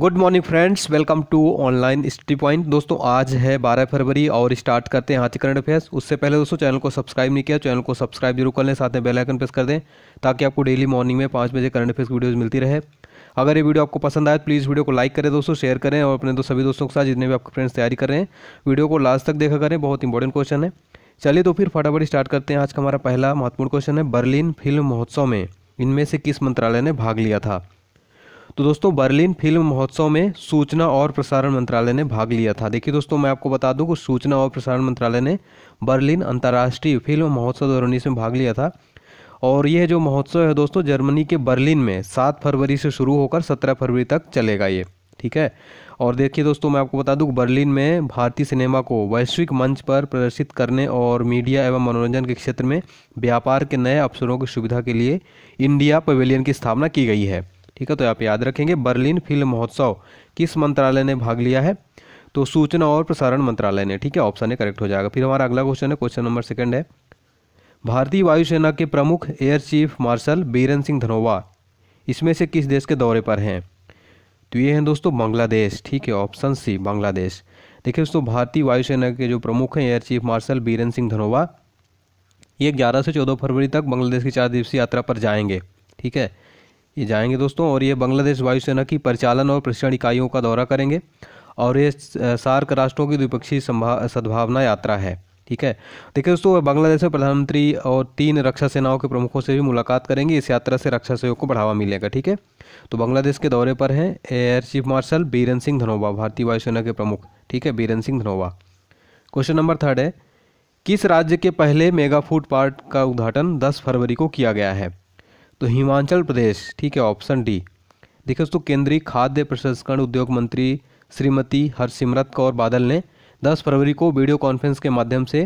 good morning friends welcome to online study point दोस्तों आज है 12 फरवरी और स्टार्ट करते हैं आज के करंट अफेयर्स उससे पहले दोस्तों चैनल को सब्सक्राइब नहीं किया चैनल को सब्सक्राइब जरूर कर लें साथ में बेल आइकन प्रेस कर दें ताकि आपको डेली मॉर्निंग में पाँच बजे करंट अफेयर्स वीडियोज़ मिलती रहे अगर ये वीडियो आपको पसंद आए तो प्लीज़ वीडियो को लाइक करें दोस्तों शेयर करें और अपने दो सभी दोस्तों के साथ जितने भी आपके फ्रेंड्स तैयारी कर रहे हैं वीडियो को लास्ट तक देखा करें बहुत इंपॉर्टेंट क्वेश्चन है चलिए तो फिर फटाफट स्टार्ट करते हैं आज का हमारा पहला महत्वपूर्ण क्वेश्चन है बर्लिन फिल्म महोत्सव में इनमें से किस मंत्रालय ने भाग लिया था तो दोस्तों बर्लिन फिल्म महोत्सव में सूचना और प्रसारण मंत्रालय ने भाग लिया था देखिए दोस्तों मैं आपको बता दूं कि सूचना और प्रसारण मंत्रालय ने बर्लिन अंतर्राष्ट्रीय फिल्म महोत्सव दो में भाग लिया था और यह जो महोत्सव है दोस्तों जर्मनी के बर्लिन में सात फरवरी से शुरू होकर सत्रह फरवरी तक चलेगा ये ठीक है और देखिए दोस्तों मैं आपको बता दूं बर्लिन में भारतीय सिनेमा को वैश्विक मंच पर प्रदर्शित करने और मीडिया एवं मनोरंजन के क्षेत्र में व्यापार के नए अवसरों की सुविधा के लिए इंडिया पवेलियन की स्थापना की गई है ठीक है तो आप याद रखेंगे बर्लिन फिल्म महोत्सव किस मंत्रालय ने भाग लिया है तो सूचना और प्रसारण मंत्रालय ने ठीक है ऑप्शन ए करेक्ट हो जाएगा फिर हमारा अगला क्वेश्चन है क्वेश्चन नंबर सेकंड है भारतीय वायुसेना के प्रमुख air chief marshal Biren Singh Dhanoa इसमें से किस देश के दौरे पर हैं तो ये हैं दोस्तों बांग्लादेश ठीक है ऑप्शन सी बांग्लादेश देखिए दोस्तों भारतीय वायुसेना के जो प्रमुख हैं air chief marshal Biren Singh Dhanoa ये ग्यारह से चौदह फरवरी तक बांग्लादेश की चार दिवसीय यात्रा पर जाएंगे ठीक है ये जाएंगे दोस्तों और ये बांग्लादेश वायुसेना की परिचालन और प्रशिक्षण इकाइयों का दौरा करेंगे और ये सार्क राष्ट्रों की द्विपक्षीय सद्भावना यात्रा है ठीक है देखिए दोस्तों बांग्लादेश में प्रधानमंत्री और तीन रक्षा सेनाओं के प्रमुखों से भी मुलाकात करेंगे इस यात्रा से रक्षा सहयोग को बढ़ावा मिलेगा ठीक है तो बांग्लादेश के दौरे पर हैं air chief marshal Biren Singh Dhanoa भारतीय वायुसेना के प्रमुख ठीक है Biren Singh Dhanoa question number third है किस राज्य के पहले मेगा फूड पार्क का उद्घाटन दस फरवरी को किया गया है तो हिमाचल प्रदेश ठीक है ऑप्शन डी देखिए दोस्तों केंद्रीय खाद्य प्रसंस्करण उद्योग मंत्री श्रीमती हरसिमरत कौर बादल ने 10 फरवरी को वीडियो कॉन्फ्रेंस के माध्यम से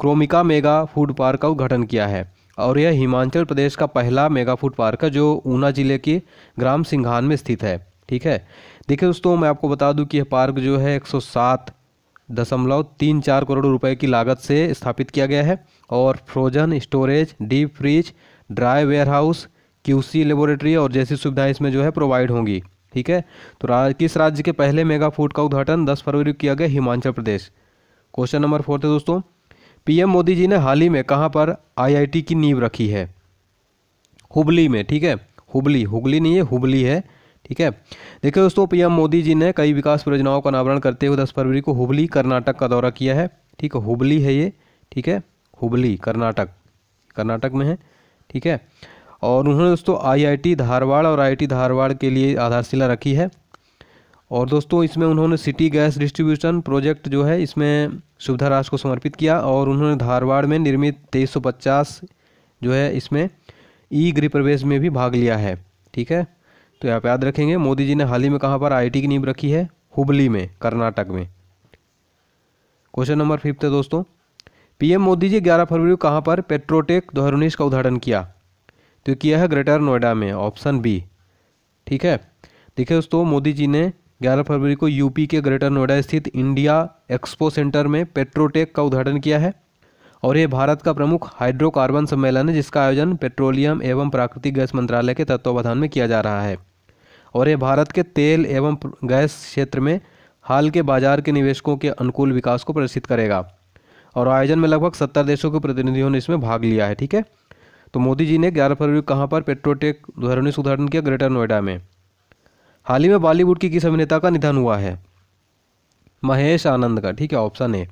क्रोमिका मेगा फूड पार्क का उद्घाटन किया है और यह हिमाचल प्रदेश का पहला मेगा फूड पार्क है जो ऊना जिले के ग्राम सिंघान में स्थित है ठीक है देखिए दोस्तों मैं आपको बता दूं कि यह पार्क जो है एक दशमलव तीन चार करोड़ रुपए की लागत से स्थापित किया गया है और frozen storage deep freeze dry warehouse QC laboratory और जैसी सुविधाएं इसमें जो है प्रोवाइड होंगी ठीक है तो रा, किस राज्य के पहले मेगा फूड का उद्घाटन 10 फरवरी को किया गया Himachal Pradesh question number fourth है दोस्तों पीएम मोदी जी ने हाल ही में कहाँ पर आईआईटी की नींव रखी है हुबली में ठीक है हुबली हुगली नहीं है हुबली है ठीक है देखिए दोस्तों पीएम मोदी जी ने कई विकास परियोजनाओं का अनावरण करते हुए दस फरवरी को हुबली कर्नाटक का दौरा किया है ठीक है हुबली है ये ठीक है हुबली कर्नाटक कर्नाटक में है ठीक है और उन्होंने दोस्तों आईआईटी धारवाड़ और आईआईटी धारवाड़ के लिए आधारशिला रखी है और दोस्तों इसमें उन्होंने सिटी गैस डिस्ट्रीब्यूशन प्रोजेक्ट जो है इसमें सुविधा राष्ट्र को समर्पित किया और उन्होंने धारवाड़ में निर्मित तेईस जो है इसमें ई गृह प्रवेश में भी भाग लिया है ठीक है तो आप याद रखेंगे मोदी जी ने हाल ही में कहाँ पर आई की नींव रखी है हुबली में कर्नाटक में क्वेश्चन नंबर फिफ्थ है दोस्तों पीएम मोदी जी 11 फरवरी को कहाँ पर पेट्रोटेक दो का उद्घाटन किया तो किया है ग्रेटर नोएडा में ऑप्शन बी ठीक है देखिए दोस्तों मोदी जी ने 11 फरवरी को यूपी के ग्रेटर नोएडा स्थित इंडिया एक्सपो सेंटर में पेट्रोटेक का उद्घाटन किया है और ये भारत का प्रमुख हाइड्रोकार्बन सम्मेलन है जिसका आयोजन पेट्रोलियम एवं प्राकृतिक गैस मंत्रालय के तत्वावधान में किया जा रहा है और ये भारत के तेल एवं गैस क्षेत्र में हाल के बाजार के निवेशकों के अनुकूल विकास को प्रदर्शित करेगा और आयोजन में लगभग सत्तर देशों के प्रतिनिधियों ने इसमें भाग लिया है ठीक है तो मोदी जी ने ग्यारह फरवरी को कहाँ पर पेट्रोटेक दो हज़ार उन्नीस उद्घाटन किया ग्रेटर नोएडा में हाल ही में बॉलीवुड की किस अभिनेता का निधन हुआ है महेश आनंद का ठीक है ऑप्शन ए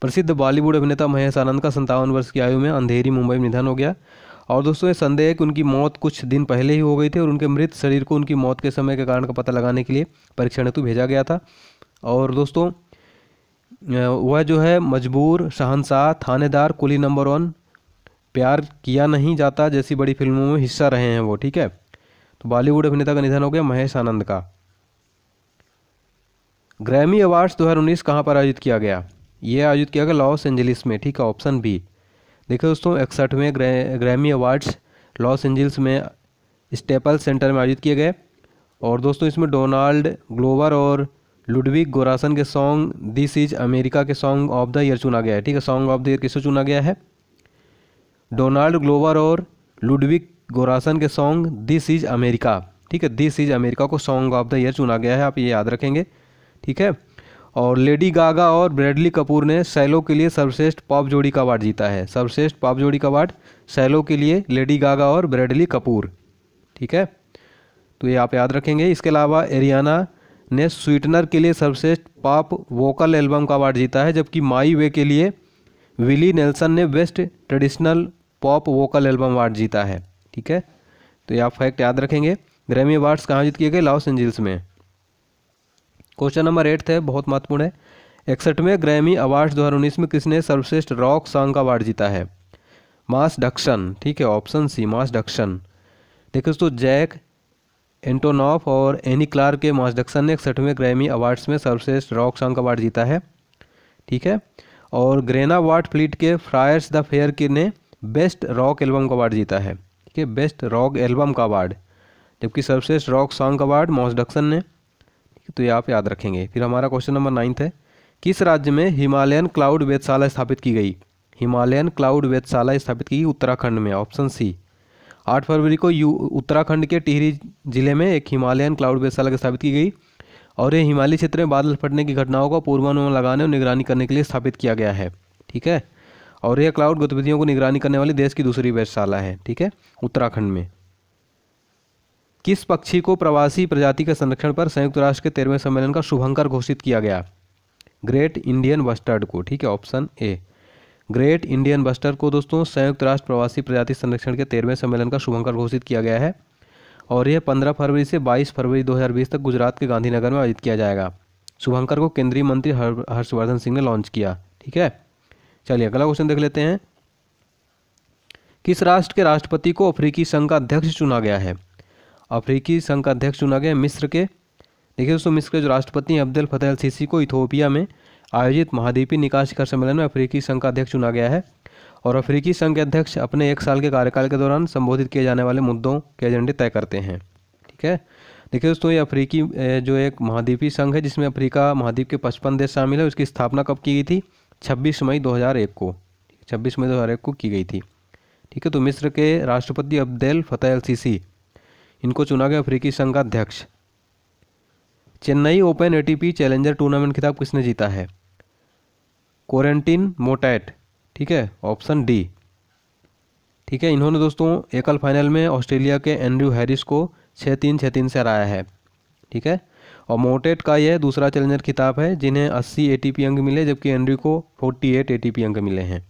प्रसिद्ध बॉलीवुड अभिनेता महेश आनंद का संतावन वर्ष की आयु में अंधेरी मुंबई में निधन हो गया और दोस्तों ये संदेह है कि उनकी मौत कुछ दिन पहले ही हो गई थी और उनके मृत शरीर को उनकी मौत के समय के कारण का पता लगाने के लिए परीक्षण हेतु भेजा गया था और दोस्तों वह जो है मजबूर शहनशाह थानेदार कुली नंबर वन प्यार किया नहीं जाता जैसी बड़ी फिल्मों में हिस्सा रहे हैं वो ठीक है तो बॉलीवुड अभिनेता का निधन हो गया महेश आनंद का ग्रैमी अवार्ड्स 2019 कहाँ पर आयोजित किया गया ये आयोजित किया गया लॉस एंजलिस में ठीक है ऑप्शन बी देखिए दोस्तों इकसठवें ग्रैमी अवार्ड्स लॉस एंजलिस में स्टेपल सेंटर में आयोजित किए गए और दोस्तों इसमें डोनाल्ड ग्लोवर और लुडविक गोरासन के सॉन्ग दिस इज अमेरिका के सॉन्ग ऑफ द ईयर चुना गया है ठीक है सॉन्ग ऑफ द ईयर किसको चुना गया है डोनाल्ड ग्लोवर और लुडविक गोरासन के सॉन्ग दिस इज अमेरिका ठीक है दिस इज अमेरिका को सॉन्ग ऑफ द ईयर चुना गया है आप ये याद रखेंगे ठीक है और लेडी गागा और ब्रेडली कपूर ने सैलो के लिए सर्वश्रेष्ठ पॉप जोड़ी का अवार्ड जीता है सर्वश्रेष्ठ पॉप जोड़ी का अवार्ड सैलो के लिए लेडी गागा और ब्रेडली कपूर ठीक है तो ये आप याद रखेंगे इसके अलावा एरियाना ने स्वीटनर के लिए सर्वश्रेष्ठ पॉप वोकल एल्बम का अवार्ड जीता है जबकि माई वे के लिए विली नेल्सन ने best traditional pop vocal album award जीता है ठीक है तो ये आप फैक्ट याद रखेंगे ग्रैमी अवार्ड्स कहाँ आयोजित किए गए लॉस एंजल्स में क्वेश्चन नंबर एट थे बहुत महत्वपूर्ण है इकसठवें ग्रैमी अवार्ड्स 2019 में किसने सर्वश्रेष्ठ रॉक सॉन्ग का अवार्ड जीता है मास डक्शन ठीक है ऑप्शन सी मास डक्शन देखो दोस्तों जैक एंटोनॉफ और एनी क्लार्क के मॉसडक्सन ने इकसठवें ग्रैमी अवार्ड्स में सर्वश्रेष्ठ रॉक सॉन्ग अवार्ड जीता है ठीक है और ग्रेना वाट फ्लीट के फ्रायर्स द फेयर की ने बेस्ट रॉक एल्बम का अवार्ड जीता है ठीक है बेस्ट रॉक एल्बम का अवार्ड जबकि सर्वश्रेष्ठ रॉक सॉन्ग का अवार्ड मॉसडक्सन ने तो ये आप याद रखेंगे फिर हमारा क्वेश्चन नंबर नाइन्थ है किस राज्य में हिमालयन क्लाउड वेधशाला स्थापित की गई हिमालयन क्लाउड वेधशाला स्थापित की गई उत्तराखंड में ऑप्शन सी आठ फरवरी को यू उत्तराखंड के टिहरी जिले में एक हिमालयन क्लाउड की स्थापित की गई और ये हिमालय क्षेत्र में बादल फटने की घटनाओं का पूर्वानुमान लगाने और निगरानी करने के लिए स्थापित किया गया है ठीक है और यह क्लाउड गतिविधियों को निगरानी करने वाली देश की दूसरी वेधशाला है ठीक है उत्तराखंड में किस पक्षी को प्रवासी प्रजाति के संरक्षण पर संयुक्त राष्ट्र के तेरहवें सम्मेलन का शुभंकर घोषित किया गया ग्रेट इंडियन बस्टर्ड को ठीक है option A great Indian bustard को दोस्तों संयुक्त राष्ट्र प्रवासी प्रजाति संरक्षण के तेरहवें सम्मेलन का शुभंकर घोषित किया गया है और यह पंद्रह फरवरी से बाईस फरवरी दो तक गुजरात के गांधीनगर में आयोजित किया जाएगा शुभंकर को केंद्रीय मंत्री हर्षवर्धन सिंह ने लॉन्च किया ठीक है चलिए अगला क्वेश्चन देख लेते हैं किस राष्ट्र के राष्ट्रपति को अफ्रीकी संघ का अध्यक्ष चुना गया है अफ्रीकी संघ का अध्यक्ष चुना गया मिस्र के देखिए दोस्तों मिस्र के जो राष्ट्रपति हैं अब्दुल फतेह सीसी को इथोपिया में आयोजित महाद्वीपीय निकाय शिखर सम्मेलन में अफ्रीकी संघ का अध्यक्ष चुना गया है और अफ्रीकी संघ के अध्यक्ष अपने एक साल के कार्यकाल के दौरान संबोधित किए जाने वाले मुद्दों के एजेंडे तय करते हैं ठीक है देखिए दोस्तों ये अफ्रीकी जो एक महाद्वीपीय संघ है जिसमें अफ्रीका महाद्वीप के पचपन देश शामिल है उसकी स्थापना कब की गई थी छब्बीस मई दो को छब्बीस मई दो को की गई थी ठीक है तो मिस्र के राष्ट्रपति अब्देल फतेह एल सी इनको चुना गया अफ्रीकी संघ का अध्यक्ष Chennai Open ATP Challenger tournament खिताब किसने जीता है कोरेंटिन मोटैट ठीक है ऑप्शन डी ठीक है इन्होंने दोस्तों एकल फाइनल में ऑस्ट्रेलिया के एंड्रयू हैरिस को छः तीन छः तीन से हराया है ठीक है और मोटेट का यह दूसरा चैलेंजर खिताब है जिन्हें 80 एटीपी अंक मिले जबकि एंड्री को 48 एटीपी अंक मिले हैं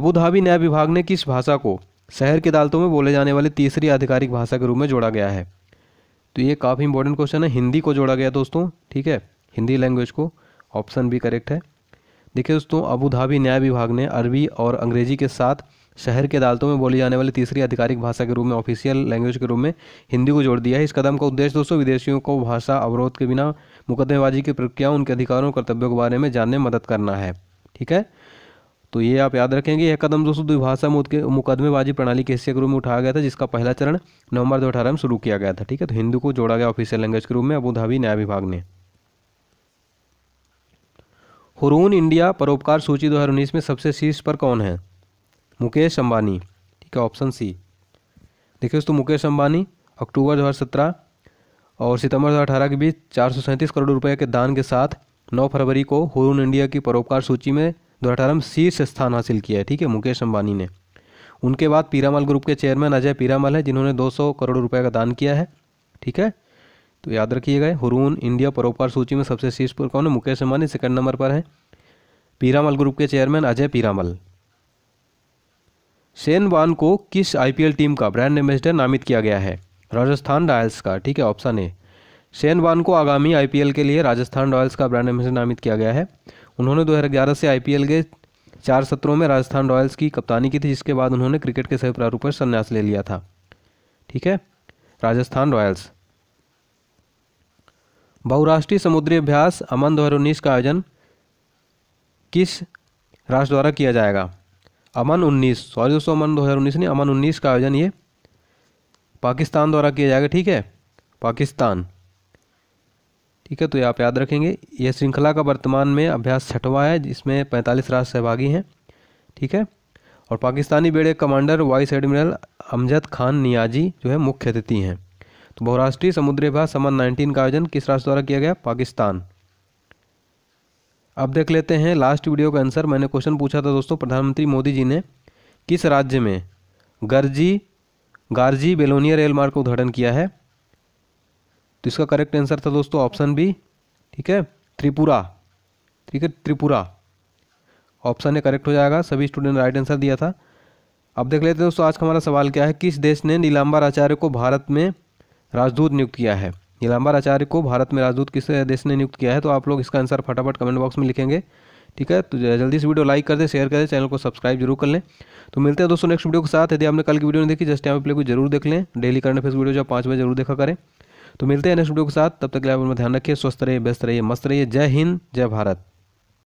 अबू धाबी न्याय विभाग ने किस भाषा को शहर की अदालतों में बोले जाने वाली तीसरी आधिकारिक भाषा के रूप में जोड़ा गया है तो ये काफ़ी इंपॉर्टेंट क्वेश्चन है हिंदी को जोड़ा गया दोस्तों ठीक है हिंदी लैंग्वेज को ऑप्शन भी करेक्ट है देखिए दोस्तों अबू धाबी न्याय विभाग ने अरबी और अंग्रेजी के साथ शहर की अदालतों में बोली जाने वाली तीसरी आधिकारिक भाषा के रूप में ऑफिशियल लैंग्वेज के रूप में हिंदी को जोड़ दिया है इस कदम का उद्देश्य दोस्तों विदेशियों को भाषा अवरोध के बिना मुकदमेबाजी की प्रक्रियाओं उनके अधिकारों और कर्तव्यों के बारे में जानने में मदद करना है ठीक है तो ये आप याद रखेंगे यह कदम दोस्तों द्विभाषा मुकदमेबाजी प्रणाली के हिस्से के रूप में उठाया गया था जिसका पहला चरण नवंबर दो में शुरू किया गया था ठीक है तो हिंदू को जोड़ा गया ऑफिशियल लैंग्वेज के रूप में अबू धाबी न्याय विभाग ने हुरून इंडिया परोपकार सूची 2019 में सबसे शीर्ष पर कौन है मुकेश अंबानी ठीक है ऑप्शन सी देखिए दोस्तों मुकेश अंबानी अक्टूबर दो और सितंबर दो के बीच चार करोड़ रुपये के दान के साथ 9 फरवरी को हुरून इंडिया की परोपकार सूची में दो हज़ार में शीर्ष स्थान हासिल किया है ठीक है मुकेश अंबानी ने उनके बाद पीरामल ग्रुप के चेयरमैन अजय पीरामल है जिन्होंने 200 करोड़ रुपए का दान किया है ठीक है तो याद रखिएगा हुरून इंडिया परोपकार सूची में सबसे शीर्ष पर कौन है मुकेश अंबानी सेकंड नंबर पर है पीरामल ग्रुप के chairman Ajay Piramal Shane Warne को किस आईपीएल टीम का ब्रांड एम्बेसडर नामित किया गया है राजस्थान रॉयल्स का ठीक है ऑप्शन ए सेन वान को आगामी आईपीएल के लिए राजस्थान रॉयल्स का ब्रांड एम्बेसडर नामित किया गया है उन्होंने 2011 से आईपीएल के चार सत्रों में राजस्थान रॉयल्स की कप्तानी की थी जिसके बाद उन्होंने क्रिकेट के सभी प्रारूप पर संन्यास ले लिया था ठीक है राजस्थान रॉयल्स बहुराष्ट्रीय समुद्री अभ्यास अमन दो का आयोजन किस राष्ट्र द्वारा किया जाएगा अमन उन्नीस सॉरी दोस्तों अमन दो हज़ार उन्नीस नहीं अमन उन्नीस का आयोजन ये पाकिस्तान द्वारा किया जाएगा ठीक है पाकिस्तान ठीक है तो ये आप याद रखेंगे यह श्रृंखला का वर्तमान में अभ्यास छठवा है जिसमें पैंतालीस राष्ट्र सहभागी हैं ठीक है और पाकिस्तानी बेड़े commander vice admiral Amjad Khan Niazi जो है मुख्य अतिथि हैं तो बहुराष्ट्रीय समुद्री अभ्यास समन नाइनटीन का आयोजन किस राष्ट्र द्वारा किया गया पाकिस्तान अब देख लेते हैं लास्ट वीडियो का आंसर मैंने क्वेश्चन पूछा था दोस्तों प्रधानमंत्री मोदी जी ने किस राज्य में गर्जी गार्जी बेलोनिया रेल मार्ग का उद्घाटन किया है तो इसका करेक्ट आंसर था दोस्तों ऑप्शन बी ठीक है त्रिपुरा ठीक है त्रिपुरा ऑप्शन ए करेक्ट हो जाएगा सभी स्टूडेंट राइट आंसर दिया था अब देख लेते हैं दोस्तों आज का हमारा सवाल क्या है किस देश ने नीलाम्बर आचार्य को भारत में राजदूत नियुक्त किया है नीलाम्बर आचार्य को भारत में राजदूत किस देश ने नियुक्त किया है तो आप लोग इसका आंसर फटाफट कमेंट बॉक्स में लिखेंगे ठीक है तो जल्दी से वीडियो लाइक कर दें शेयर कर चैनल को सब्सक्राइब जरूर कर लें तो मिलते हैं दोस्तों नेक्स्ट वीडियो के साथ यदि आपने कल की वीडियो नहीं देखी जस्ट टाइम पे को जरूर देख लें डेली करंट अफेयर वीडियो जो पाँच बजे जरूर देखा करें तो मिलते हैं नेक्स्ट वीडियो के साथ तब तक के लिए आप ध्यान रखिए स्वस्थ रहिए व्यस्त रहिए मस्त रहिए जय हिंद जय भारत